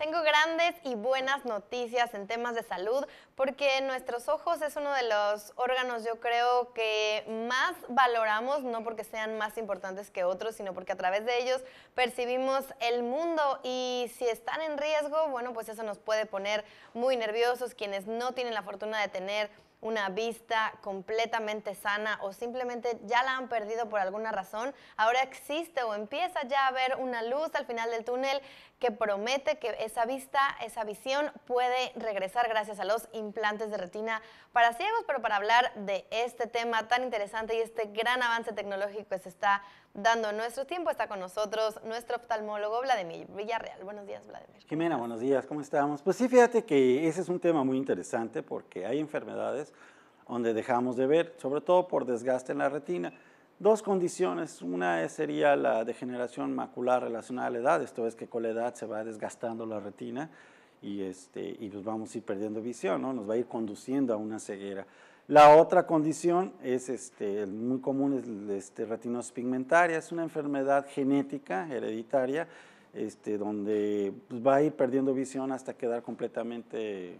Tengo grandes y buenas noticias en temas de salud porque nuestros ojos es uno de los órganos yo creo que más valoramos, no porque sean más importantes que otros, sino porque a través de ellos percibimos el mundo y si están en riesgo, bueno, pues eso nos puede poner muy nerviosos quienes no tienen la fortuna de tener una vista completamente sana o simplemente ya la han perdido por alguna razón, ahora existe o empieza ya a haber una luz al final del túnel que promete que esa vista, esa visión puede regresar gracias a los implantes de retina para ciegos, pero para hablar de este tema tan interesante y este gran avance tecnológico que se está dando nuestro tiempo. Está con nosotros nuestro oftalmólogo Vladimir Villarreal. Buenos días, Vladimir. Jimena, buenos días, ¿cómo estamos? Pues sí, fíjate que ese es un tema muy interesante porque hay enfermedades donde dejamos de ver, sobre todo por desgaste en la retina. Dos condiciones, una sería la degeneración macular relacionada a la edad, esto es que con la edad se va desgastando la retina y, este, y nos vamos a ir perdiendo visión, ¿no? nos va a ir conduciendo a una ceguera. La otra condición es este, muy común, es este, retinosis pigmentaria, es una enfermedad genética, hereditaria, este, donde pues, va a ir perdiendo visión hasta quedar completamente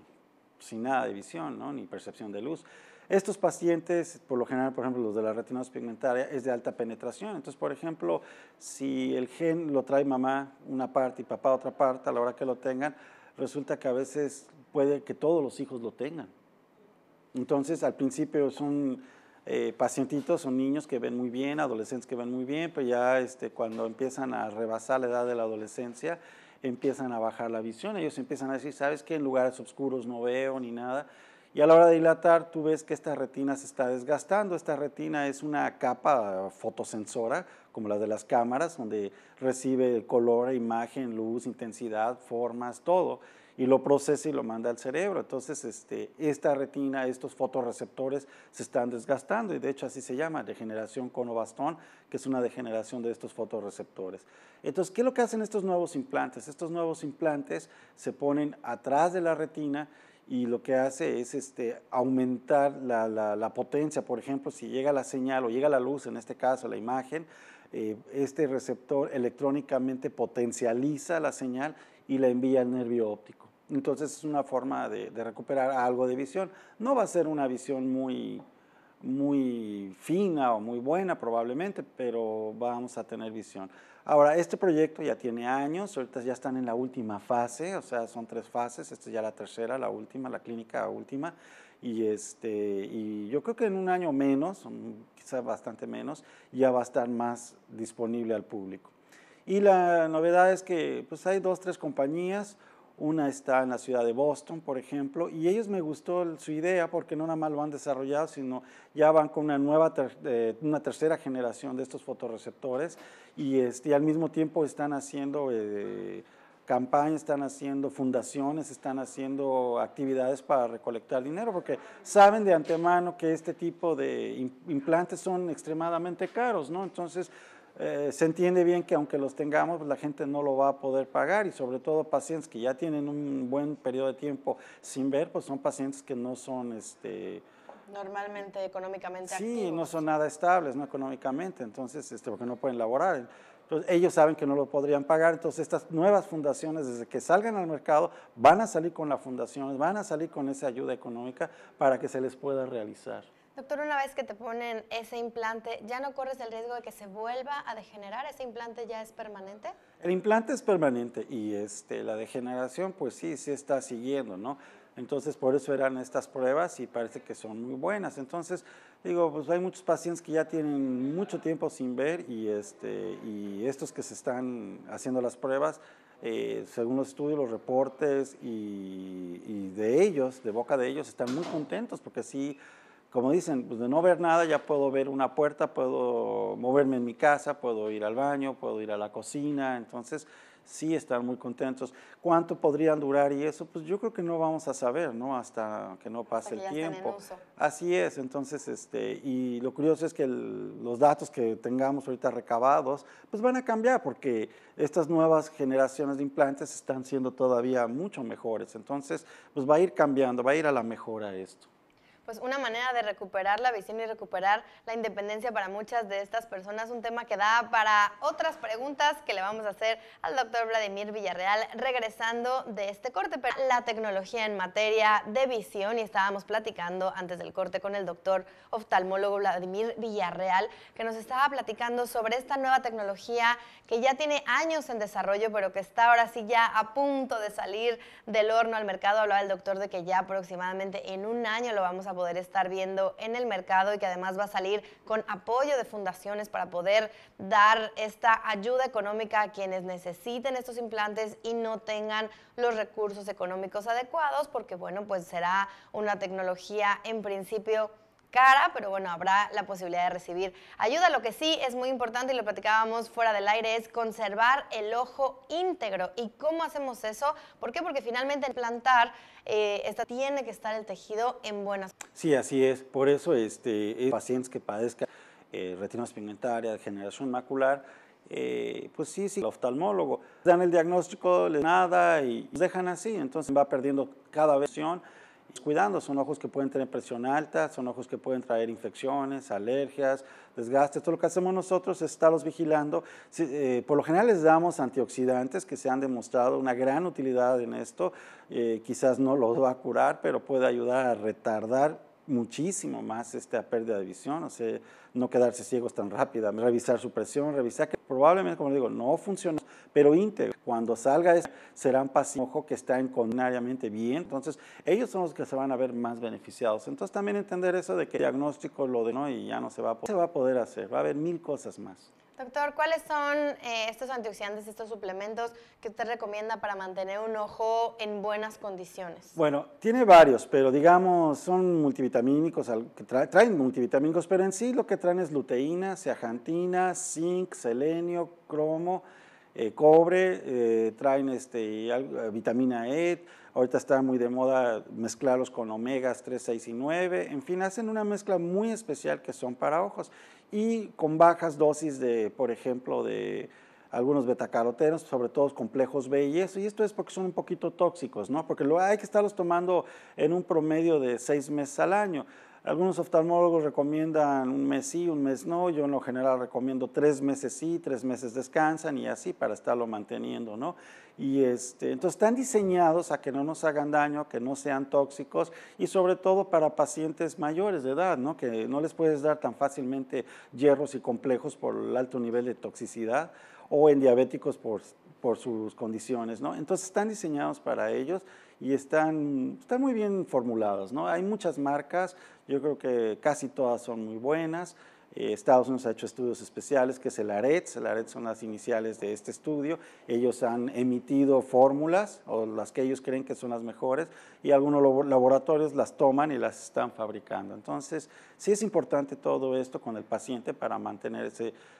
sin nada de visión, ni percepción de luz. Estos pacientes, por lo general, por ejemplo, los de la retinosis pigmentaria, es de alta penetración. Entonces, por ejemplo, si el gen lo trae mamá una parte y papá otra parte, a la hora que lo tengan, resulta que a veces puede que todos los hijos lo tengan. Entonces, al principio son eh, pacientitos, son niños que ven muy bien, adolescentes que ven muy bien, pero ya este, cuando empiezan a rebasar la edad de la adolescencia, empiezan a bajar la visión. Ellos empiezan a decir, ¿sabes qué? En lugares oscuros no veo ni nada. Y a la hora de dilatar, tú ves que esta retina se está desgastando. Esta retina es una capa fotosensora, como la de las cámaras, donde recibe color, imagen, luz, intensidad, formas, todo y lo procesa y lo manda al cerebro. Entonces, este, esta retina, estos fotorreceptores se están desgastando y de hecho así se llama, degeneración cono-bastón, que es una degeneración de estos fotorreceptores. Entonces, ¿qué es lo que hacen estos nuevos implantes? Estos nuevos implantes se ponen atrás de la retina y lo que hace es este, aumentar la, la, potencia. Por ejemplo, si llega la señal o llega la luz, en este caso la imagen, eh, este receptor electrónicamente potencializa la señal y la envía al nervio óptico. Entonces es una forma de, recuperar algo de visión. No va a ser una visión muy, muy fina o muy buena probablemente, pero vamos a tener visión. Ahora, este proyecto ya tiene años, ahorita ya están en la última fase, o sea, son tres fases, esta es ya la tercera, la última, la clínica última, y, este, y yo creo que en un año menos, quizá bastante menos, ya va a estar más disponible al público. Y la novedad es que pues, hay dos, tres compañías, una está en la ciudad de Boston, por ejemplo, y ellos me gustó su idea porque no nada más lo han desarrollado, sino ya van con una nueva, eh, una tercera generación de estos fotoreceptores este, y, al mismo tiempo están haciendo eh, campañas, están haciendo fundaciones, están haciendo actividades para recolectar dinero, porque saben de antemano que este tipo de implantes son extremadamente caros, ¿no? Entonces, eh, se entiende bien que aunque los tengamos, pues, la gente no lo va a poder pagar y sobre todo pacientes que ya tienen un buen periodo de tiempo sin ver, pues son pacientes que no son... Este, Normalmente económicamente Sí, no son nada estables, no económicamente, entonces, este, porque no pueden laborar. Entonces, ellos saben que no lo podrían pagar, entonces estas nuevas fundaciones, desde que salgan al mercado, van a salir con las fundaciones, van a salir con esa ayuda económica para que se les pueda realizar. Doctor, una vez que te ponen ese implante, ¿ya no corres el riesgo de que se vuelva a degenerar? ¿Ese implante ya es permanente? El implante es permanente y este, la degeneración, pues sí, sí está siguiendo, ¿no? Entonces, por eso eran estas pruebas y parece que son muy buenas. Entonces, digo, pues hay muchos pacientes que ya tienen mucho tiempo sin ver y, este, y estos que se están haciendo las pruebas, eh, según los estudios, los reportes y, de ellos, de boca de ellos, están muy contentos porque sí como dicen, pues de no ver nada ya puedo ver una puerta, puedo moverme en mi casa, puedo ir al baño, puedo ir a la cocina, entonces sí están muy contentos. ¿Cuánto podrían durar y eso? Pues yo creo que no vamos a saber, ¿no? Hasta que no pase el tiempo. Así es, entonces, este, y lo curioso es que los datos que tengamos ahorita recabados, pues van a cambiar porque estas nuevas generaciones de implantes están siendo todavía mucho mejores, entonces, pues va a ir cambiando, va a ir a la mejora esto. Pues, una manera de recuperar la visión y recuperar la independencia para muchas de estas personas, un tema que da para otras preguntas que le vamos a hacer al doctor Vladimir Villarreal regresando de este corte, la tecnología en materia de visión y estábamos platicando antes del corte con el doctor oftalmólogo Vladimir Villarreal que nos estaba platicando sobre esta nueva tecnología que ya tiene años en desarrollo pero que está ahora sí ya a punto de salir del horno al mercado. Hablaba el doctor de que ya aproximadamente en un año lo vamos a poder estar viendo en el mercado y que además va a salir con apoyo de fundaciones para poder dar esta ayuda económica a quienes necesiten estos implantes y no tengan los recursos económicos adecuados, porque bueno, pues será una tecnología en principio cara, pero bueno, habrá la posibilidad de recibir ayuda. Lo que sí es muy importante y lo platicábamos fuera del aire es conservar el ojo íntegro. ¿Y cómo hacemos eso? ¿Por qué? Porque finalmente en plantar eh, esta, tiene que estar el tejido en buenas. Sí, así es. Por eso este, pacientes que padezcan eh, retinosis pigmentaria, degeneración macular, eh, pues sí, sí, el oftalmólogo. Dan el diagnóstico, les nada y, dejan así, entonces va perdiendo cada vez pues, cuidando. Son ojos que pueden tener presión alta, son ojos que pueden traer infecciones, alergias, desgastes. Todo lo que hacemos nosotros es estarlos vigilando. Eh, por lo general les damos antioxidantes que se han demostrado una gran utilidad en esto. Eh, quizás no los va a curar, pero puede ayudar a retardar muchísimo más esta pérdida de visión, o sea, no quedarse ciegos tan rápida, revisar su presión, revisar que probablemente, como digo, no funciona, pero íntegro. Cuando salga, serán pacientes, ojo, que están incondicionalmente bien, entonces ellos son los que se van a ver más beneficiados. Entonces también entender eso de que el diagnóstico lo de no y ya no se va se va a poder hacer, va a haber mil cosas más. Doctor, ¿cuáles son eh, estos antioxidantes, estos suplementos que usted recomienda para mantener un ojo en buenas condiciones? Bueno, tiene varios, pero digamos, son multivitamínicos, traen, multivitamínicos, pero en sí lo que traen es luteína, zeaxantina, zinc, selenio, cromo, eh, cobre, eh, traen este, eh, vitamina E, ahorita está muy de moda mezclarlos con omegas 3, 6 y 9, en fin, hacen una mezcla muy especial que son para ojos y con bajas dosis de, por ejemplo, de algunos betacarotenos, sobre todo complejos B y eso, y esto es porque son un poquito tóxicos, ¿no? Porque hay que estarlos tomando en un promedio de seis meses al año. Algunos oftalmólogos recomiendan un mes sí, un mes no. Yo en lo general recomiendo tres meses sí, tres meses descansan y así para estarlo manteniendo, ¿no? Y este, entonces están diseñados a que no nos hagan daño, que no sean tóxicos y sobre todo para pacientes mayores de edad, ¿no? Que no les puedes dar tan fácilmente hierros y complejos por el alto nivel de toxicidad o en diabéticos por por sus condiciones, ¿no? Entonces están diseñados para ellos y están, están muy bien formulados, ¿no? Hay muchas marcas, yo creo que casi todas son muy buenas. Eh, Estados Unidos ha hecho estudios especiales, que es el AREDS, el son las iniciales de este estudio. Ellos han emitido fórmulas o las que ellos creen que son las mejores y algunos laboratorios las toman y las están fabricando. Entonces, sí es importante todo esto con el paciente para mantener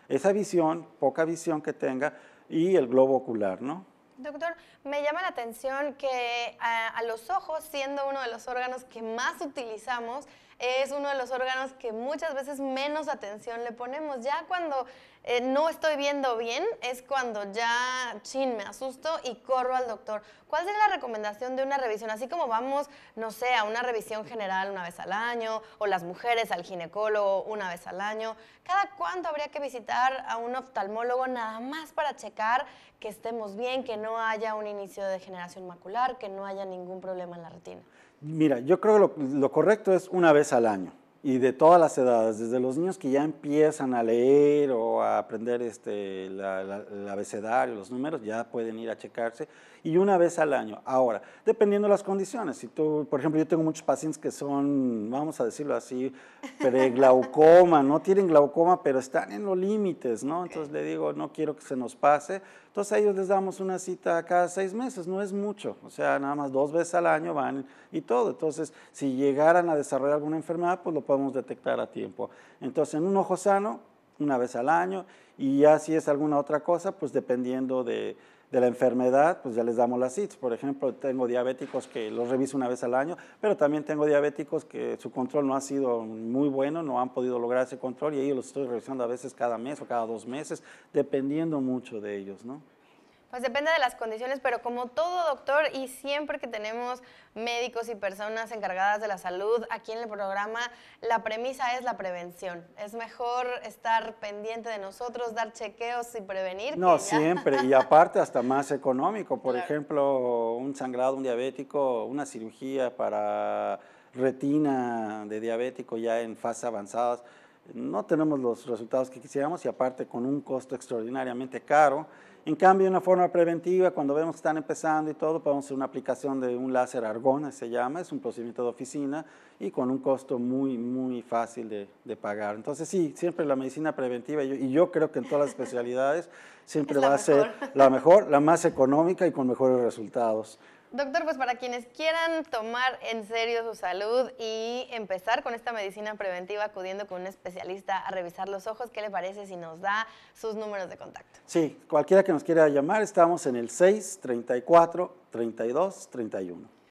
esa visión, poca visión que tenga, y el globo ocular, ¿no? Doctor, me llama la atención que a, los ojos, siendo uno de los órganos que más utilizamos, es uno de los órganos que muchas veces menos atención le ponemos. Ya cuando eh, no estoy viendo bien, es cuando ya, chin, me asusto y corro al doctor. ¿Cuál es la recomendación de una revisión? Así como vamos, no sé, a una revisión general una vez al año, o las mujeres al ginecólogo una vez al año, ¿cada cuánto habría que visitar a un oftalmólogo nada más para checar que estemos bien, que no haya un inicio de degeneración macular, que no haya ningún problema en la retina? Mira, yo creo que lo correcto es una vez al año y de todas las edades, desde los niños que ya empiezan a leer o a aprender este, la, la, el abecedario, los números, ya pueden ir a checarse y una vez al año. Ahora, dependiendo de las condiciones, si tú, por ejemplo, yo tengo muchos pacientes que son, vamos a decirlo así, preglaucoma, no tienen glaucoma, pero están en los límites, ¿no? Entonces le digo, no quiero que se nos pase. Entonces a ellos les damos una cita cada seis meses, no es mucho, o sea, nada más dos veces al año van y todo. Entonces, si llegaran a desarrollar alguna enfermedad, pues lo podemos detectar a tiempo. Entonces, en un ojo sano, una vez al año y ya si es alguna otra cosa, pues dependiendo de, de la enfermedad, pues ya les damos las citas Por ejemplo, tengo diabéticos que los reviso una vez al año, pero también tengo diabéticos que su control no ha sido muy bueno, no han podido lograr ese control y ellos los estoy revisando a veces cada mes o cada dos meses, dependiendo mucho de ellos, ¿no? Pues depende de las condiciones, pero como todo doctor y siempre que tenemos médicos y personas encargadas de la salud aquí en el programa, la premisa es la prevención. Es mejor estar pendiente de nosotros, dar chequeos y prevenir. No, siempre. Y aparte hasta más económico. Por ejemplo, un sangrado, un diabético, una cirugía para retina de diabético ya en fase avanzadas no tenemos los resultados que quisiéramos y aparte con un costo extraordinariamente caro. En cambio, una forma preventiva, cuando vemos que están empezando y todo, podemos hacer una aplicación de un láser argón se llama, es un procedimiento de oficina y con un costo muy, muy fácil de, pagar. Entonces, sí, siempre la medicina preventiva, y yo, creo que en todas las especialidades, siempre va a ser la mejor, la más económica y con mejores resultados. Doctor, pues para quienes quieran tomar en serio su salud y empezar con esta medicina preventiva acudiendo con un especialista a revisar los ojos, ¿qué le parece si nos da sus números de contacto? Sí, cualquiera que nos quiera llamar, estamos en el 634 3231